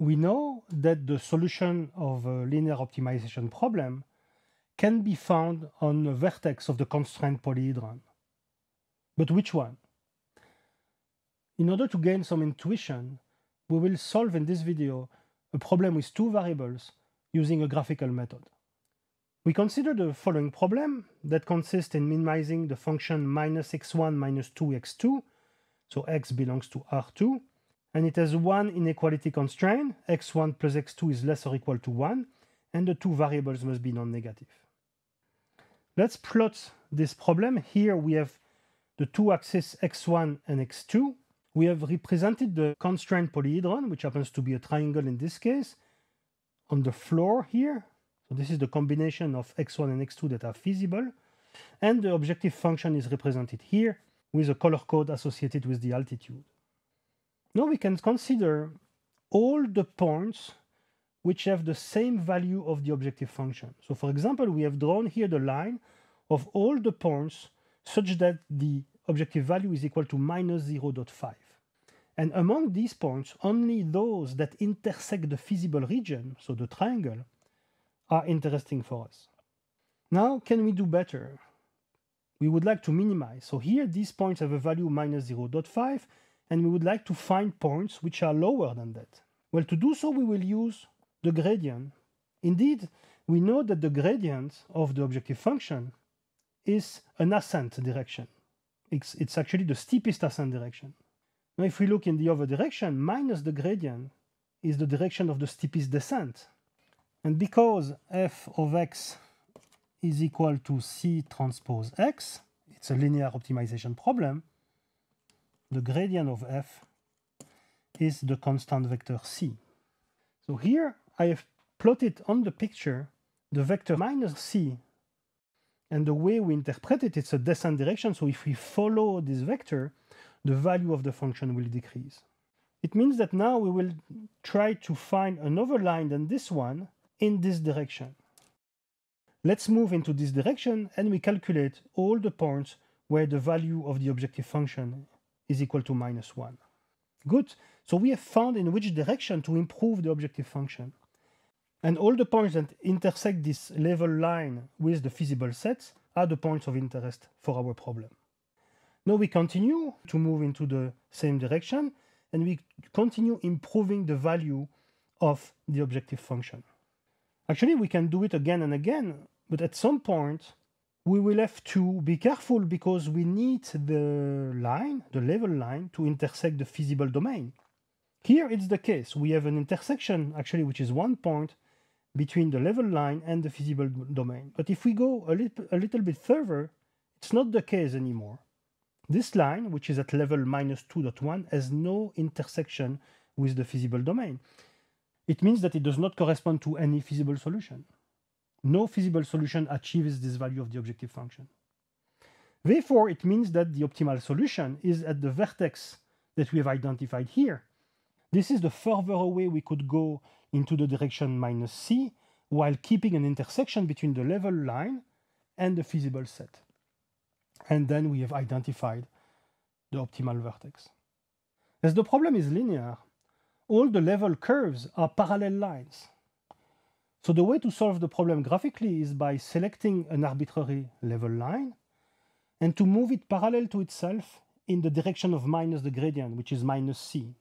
we know that the solution of a linear optimization problem can be found on a vertex of the constraint polyhedron. But which one? In order to gain some intuition, we will solve in this video a problem with two variables using a graphical method. We consider the following problem that consists in minimizing the function minus x1 minus 2x2, so x belongs to R2, and it has one inequality constraint, x1 plus x2 is less or equal to 1, and the two variables must be non-negative. Let's plot this problem. Here we have the two axes x1 and x2. We have represented the constraint polyhedron, which happens to be a triangle in this case, on the floor here. So this is the combination of x1 and x2 that are feasible. And the objective function is represented here with a color code associated with the altitude. Now we can consider all the points which have the same value of the objective function. So for example, we have drawn here the line of all the points such that the objective value is equal to minus 0.5. And among these points, only those that intersect the feasible region, so the triangle, are interesting for us. Now, can we do better? We would like to minimize. So here, these points have a value minus 0.5, and we would like to find points which are lower than that. Well, to do so, we will use the gradient. Indeed, we know that the gradient of the objective function is an ascent direction. It's, it's actually the steepest ascent direction. Now, if we look in the other direction, minus the gradient is the direction of the steepest descent. And because f of x is equal to c transpose x, it's a linear optimization problem, the gradient of f is the constant vector c. So here I have plotted on the picture the vector minus c and the way we interpret it, it's a descent direction. So if we follow this vector, the value of the function will decrease. It means that now we will try to find another line than this one in this direction. Let's move into this direction and we calculate all the points where the value of the objective function is equal to minus 1. Good. So we have found in which direction to improve the objective function. And all the points that intersect this level line with the feasible sets are the points of interest for our problem. Now we continue to move into the same direction and we continue improving the value of the objective function. Actually, we can do it again and again, but at some point, we will have to be careful because we need the line, the level line, to intersect the feasible domain. Here it's the case. We have an intersection, actually, which is one point between the level line and the feasible domain. But if we go a, li a little bit further, it's not the case anymore. This line, which is at level minus 2.1, has no intersection with the feasible domain. It means that it does not correspond to any feasible solution no feasible solution achieves this value of the objective function. Therefore, it means that the optimal solution is at the vertex that we have identified here. This is the further away we could go into the direction minus c while keeping an intersection between the level line and the feasible set. And then we have identified the optimal vertex. As the problem is linear, all the level curves are parallel lines. So the way to solve the problem graphically is by selecting an arbitrary level line and to move it parallel to itself in the direction of minus the gradient, which is minus c.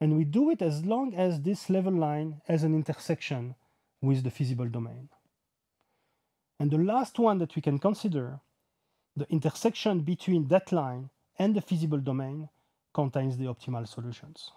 And we do it as long as this level line has an intersection with the feasible domain. And the last one that we can consider, the intersection between that line and the feasible domain contains the optimal solutions.